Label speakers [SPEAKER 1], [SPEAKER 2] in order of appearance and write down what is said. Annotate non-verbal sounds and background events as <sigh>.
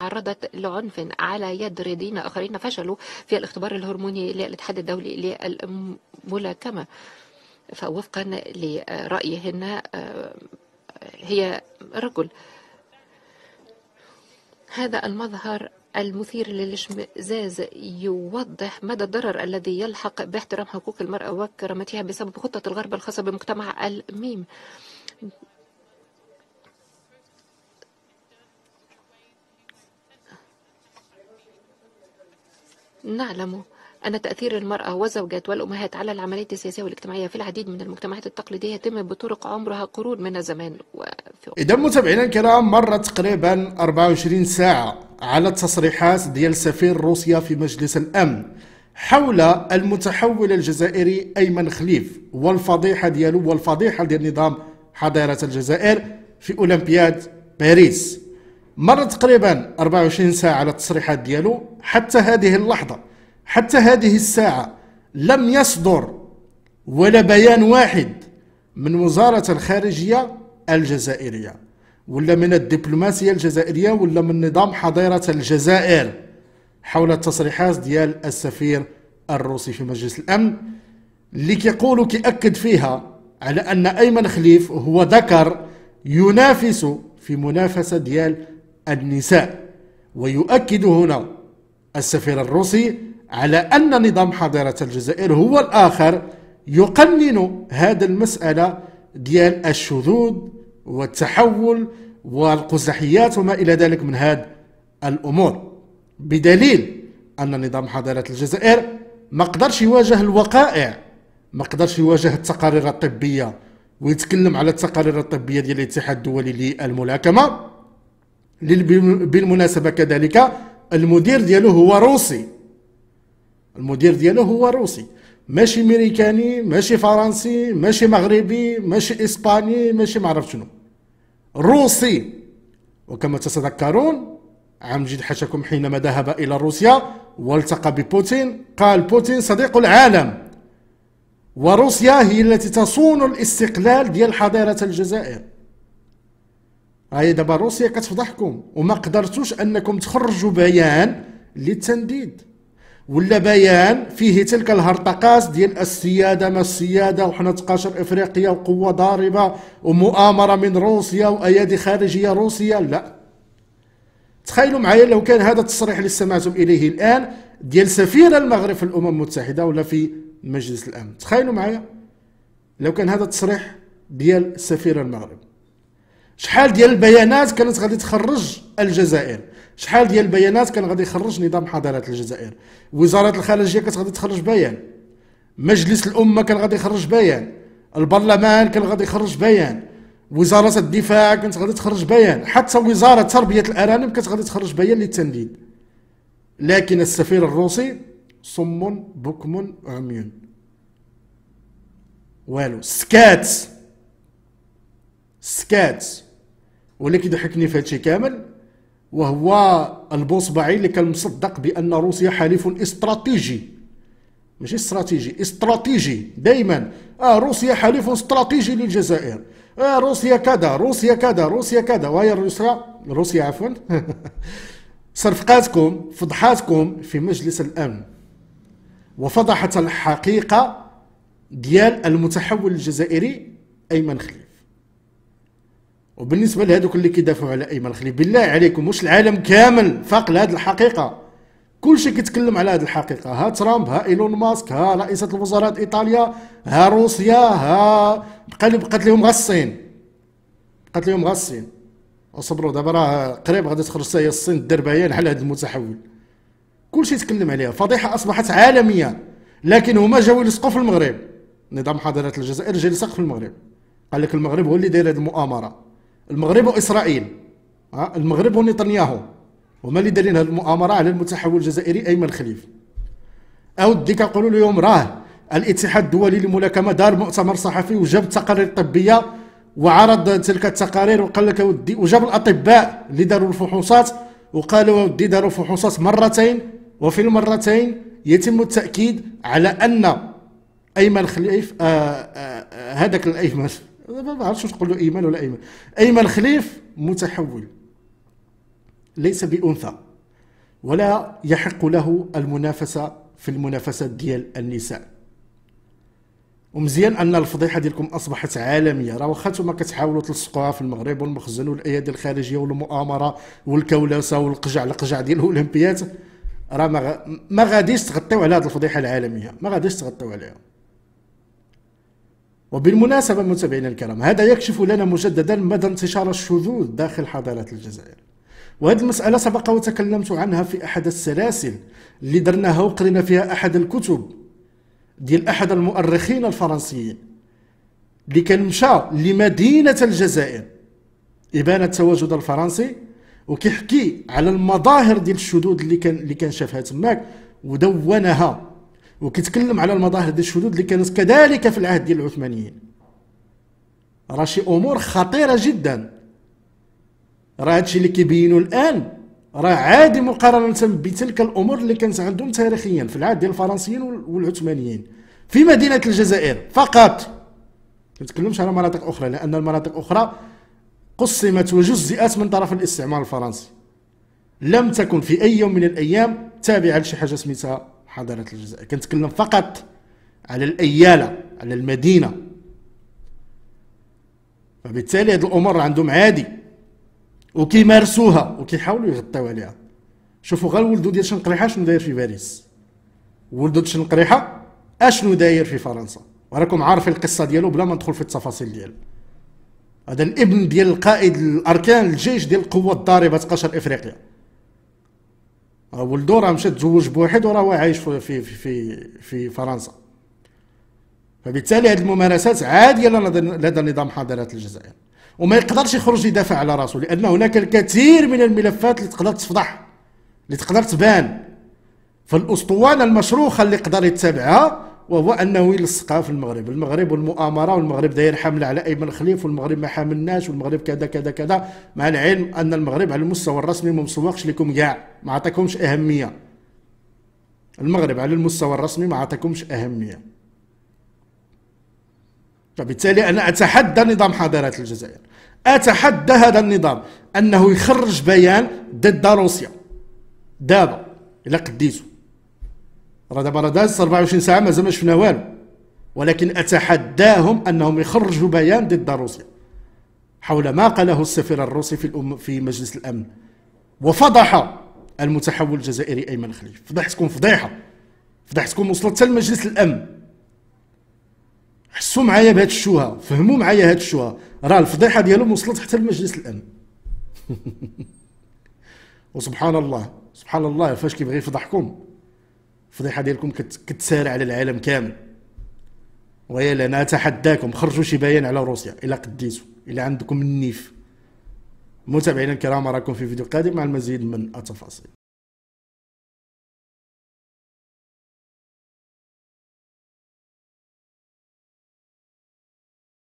[SPEAKER 1] تعرضت لعنف على يد رياضيين آخرين فشلوا في الاختبار الهرموني للاتحاد الدولي للملاكمة فوفقا لرأيهن آه، هي رجل هذا المظهر المثير للاشمئزاز يوضح مدى الضرر الذي يلحق باحترام حقوق المرأة وكرامتها بسبب خطة الغرب الخاصة بمجتمع الميم نعلم أن تأثير المرأة والزوجات والأمهات على العمليات السياسية والاجتماعية في العديد من المجتمعات التقليدية يتم بطرق عمرها قرون من الزمان إذا متابعينا الكرام مرت تقريبا 24 ساعة على التصريحات ديال سفير روسيا في مجلس الأمن حول المتحول الجزائري أيمن خليف والفضيحة ديالو والفضيحة ديال نظام حضارة الجزائر في أولمبياد باريس مر تقريبا 24 ساعة على التصريحات ديالو حتى هذه اللحظة حتى هذه الساعة لم يصدر ولا بيان واحد من وزارة الخارجية الجزائرية ولا من الدبلوماسية الجزائرية ولا من نظام حضيرة الجزائر حول التصريحات ديال السفير الروسي في مجلس الأمن اللي كيقولوا كيأكد فيها على أن أيمن خليف هو ذكر ينافس في منافسة ديال النساء ويؤكد هنا السفير الروسي على أن نظام حضارة الجزائر هو الآخر يقنن هذا المسألة ديال الشذوذ والتحول والقزحيات وما إلى ذلك من هذه الأمور بدليل أن نظام حضارة الجزائر ما قدرش يواجه الوقائع ما قدرش يواجه التقارير الطبية ويتكلم على التقارير الطبية ديال الاتحاد الدولي للملاكمة بالمناسبة كذلك المدير ديالو هو روسي المدير ديالو هو روسي ماشي امريكاني ماشي فرنسي ماشي مغربي ماشي اسباني ماشي معرف شنو روسي وكما تتذكرون عم جد حشكم حينما ذهب الى روسيا والتقى ببوتين قال بوتين صديق العالم وروسيا هي التي تصون الاستقلال ديال حضاره الجزائر هاي دابا روسيا كتفضحكم وما قدرتوش انكم تخرجوا بيان للتنديد ولا بيان فيه تلك الهرطقات ديال السياده ما السياده وحنا تقاشر افريقيا وقوه ضاربه ومؤامره من روسيا وايادي خارجيه روسيا لا تخيلوا معايا لو كان هذا التصريح اللي استمعتم اليه الان ديال سفير المغرب في الامم المتحده ولا في مجلس الامن تخيلوا معايا لو كان هذا التصريح ديال سفير المغرب شحال ديال البيانات كانت غادي تخرج الجزائر شحال ديال البيانات كان غادي يخرج نظام حضارات الجزائر وزاره الخارجيه كانت غادي تخرج بيان مجلس الامه كان غادي يخرج بيان البرلمان كان غادي يخرج بيان وزاره الدفاع كانت غادي تخرج بيان حتى وزاره تربيه الارانب كانت غادي تخرج بيان للتنديد لكن السفير الروسي صم بكم عمي والو سكات سكات واللي كيضحكني في هادشي كامل وهو البوصبعي اللي كان مصدق بان روسيا حليف استراتيجي ماشي استراتيجي استراتيجي دائما اه روسيا حليف استراتيجي للجزائر آه روسيا كذا روسيا كذا روسيا كذا وهي روسيا روسيا عفوا <laughs> صرفقاتكم فضحاتكم في مجلس الامن وفضحت الحقيقه ديال المتحول الجزائري ايمن خليل وبالنسبه لهذوك اللي كيدافعوا على ايمن الخليل بالله عليكم واش العالم كامل فاق لهذه الحقيقه كلشي كيتكلم على هذه الحقيقه ها ترامب ها ايلون ماسك ها رئيسه الوزراء ايطاليا ها روسيا ها بقى بقات لهم غا الصين بقات لهم غا الصين اصبروا دابا راه قريب غادي تخرج حتى هي الصين دير بيان على هذا المتحول كلشي يتكلم عليها فضيحه اصبحت عالميه لكن هما جاوا يلصقوا في المغرب نظام حضارات الجزائر جا يلصق في المغرب قال لك المغرب هو اللي داير هذه المؤامره المغرب وإسرائيل المغرب ونتنياهو هما اللي دارين هذه المؤامرة على المتحول الجزائري أيمن خليف أو ديك قالوا اليوم راه الاتحاد الدولي للملاكمة دار مؤتمر صحفي وجاب تقارير طبية وعرض تلك التقارير وقال لك ودي وجاب الأطباء اللي داروا الفحوصات وقالوا ودي داروا فحوصات مرتين وفي المرتين يتم التأكيد على أن أيمن خليف آه، آه، آه، هذاك الأيمن ما عرفتش تقول له ايمن ولا ايمن ايمن خليف متحول ليس بانثى ولا يحق له المنافسه في المنافسات ديال النساء ومزيان ان الفضيحه ديالكم اصبحت عالميه راه واخا نتوما كتحاولوا تلصقوها في المغرب والمخزن والايادي الخارجيه والمؤامره والكولاسه والقجع القجع ديال الاولمبيات راه ما غاديش تغطيو على هذه الفضيحه العالميه ما غاديش تغطيو عليها وبالمناسبة متابعينا الكرام هذا يكشف لنا مجددا مدى انتشار الشذوذ داخل حضارة الجزائر وهذه المسألة سبق وتكلمت عنها في أحد السلاسل اللي درناها وقرينا فيها أحد الكتب ديال أحد المؤرخين الفرنسيين اللي كان مشى لمدينة الجزائر إبانة التواجد الفرنسي وكيحكي على المظاهر ديال الشذوذ اللي كان اللي كان شافها تماك ودونها وكيتكلم على المظاهر ديال الشذوذ اللي كانت كذلك في العهد ديال العثمانيين راه شي امور خطيره جدا راه هادشي اللي كيبينوا الان راه عادي مقارنه بتلك الامور اللي كانت عندهم تاريخيا في العهد ديال الفرنسيين والعثمانيين في مدينه الجزائر فقط ما تكلمش على مناطق اخرى لان المناطق الاخرى قسمت وجزئت من طرف الاستعمار الفرنسي لم تكن في اي يوم من الايام تابعه لشي حاجه سميتها حضارة الجزائر كنتكلم فقط على الأيالة على المدينة فبالتالي هاد الأمور عندهم عادي وكيمارسوها وكيحاولوا يغطيو عليها شوفوا غير ولدو ديال شنقريحة شنو داير في باريس ولدو ديال شنقريحة اشنو داير في فرنسا وراكم عارفين القصه ديالو بلا ما ندخل في التفاصيل ديالو هذا الابن ديال القائد الاركان الجيش ديال القوه الضاربه قشر افريقيا ولدو راه مشى تزوج بواحد وراه عايش في في في في فرنسا فبالتالي هذه الممارسات عاديه لدى نظام حضارات الجزائر وما يقدرش يخرج يدافع على راسه لان هناك الكثير من الملفات اللي تقدر تفضح اللي تقدر تبان فالاسطوانه المشروخه اللي قدر يتبعها وهو انه يلصقها في المغرب المغرب والمؤامره والمغرب داير حمله على ايمن خليف والمغرب ما حاملناش والمغرب كذا كذا كذا مع العلم ان المغرب على المستوى الرسمي ما مسوقش لكم كاع ما عطاكمش اهميه المغرب على المستوى الرسمي ما عطاكمش اهميه فبالتالي انا اتحدى نظام حضارات الجزائر اتحدى هذا النظام انه يخرج بيان ضد روسيا دابا الا قديتو راه دابا راه داز 24 ساعه مازال ما شفنا والو ولكن اتحداهم انهم يخرجوا بيان ضد روسيا حول ما قاله السفير الروسي في الأم في مجلس الامن وفضح المتحول الجزائري ايمن خليف فضحتكم فضيحه فضحتكم وصلت حتى لمجلس الامن حسوا معايا بهذا الشوها فهموا معايا هذا الشوها راه الفضيحه ديالهم وصلت حتى لمجلس الامن <laughs> وسبحان الله سبحان الله فاش كيبغي يفضحكم الفضيحه ديالكم كتسارع على العالم كامل ويلا انا اتحداكم خرجوا شي بيان على روسيا الا قديتو الا عندكم النيف متابعينا الكرام اراكم في فيديو قادم مع المزيد من التفاصيل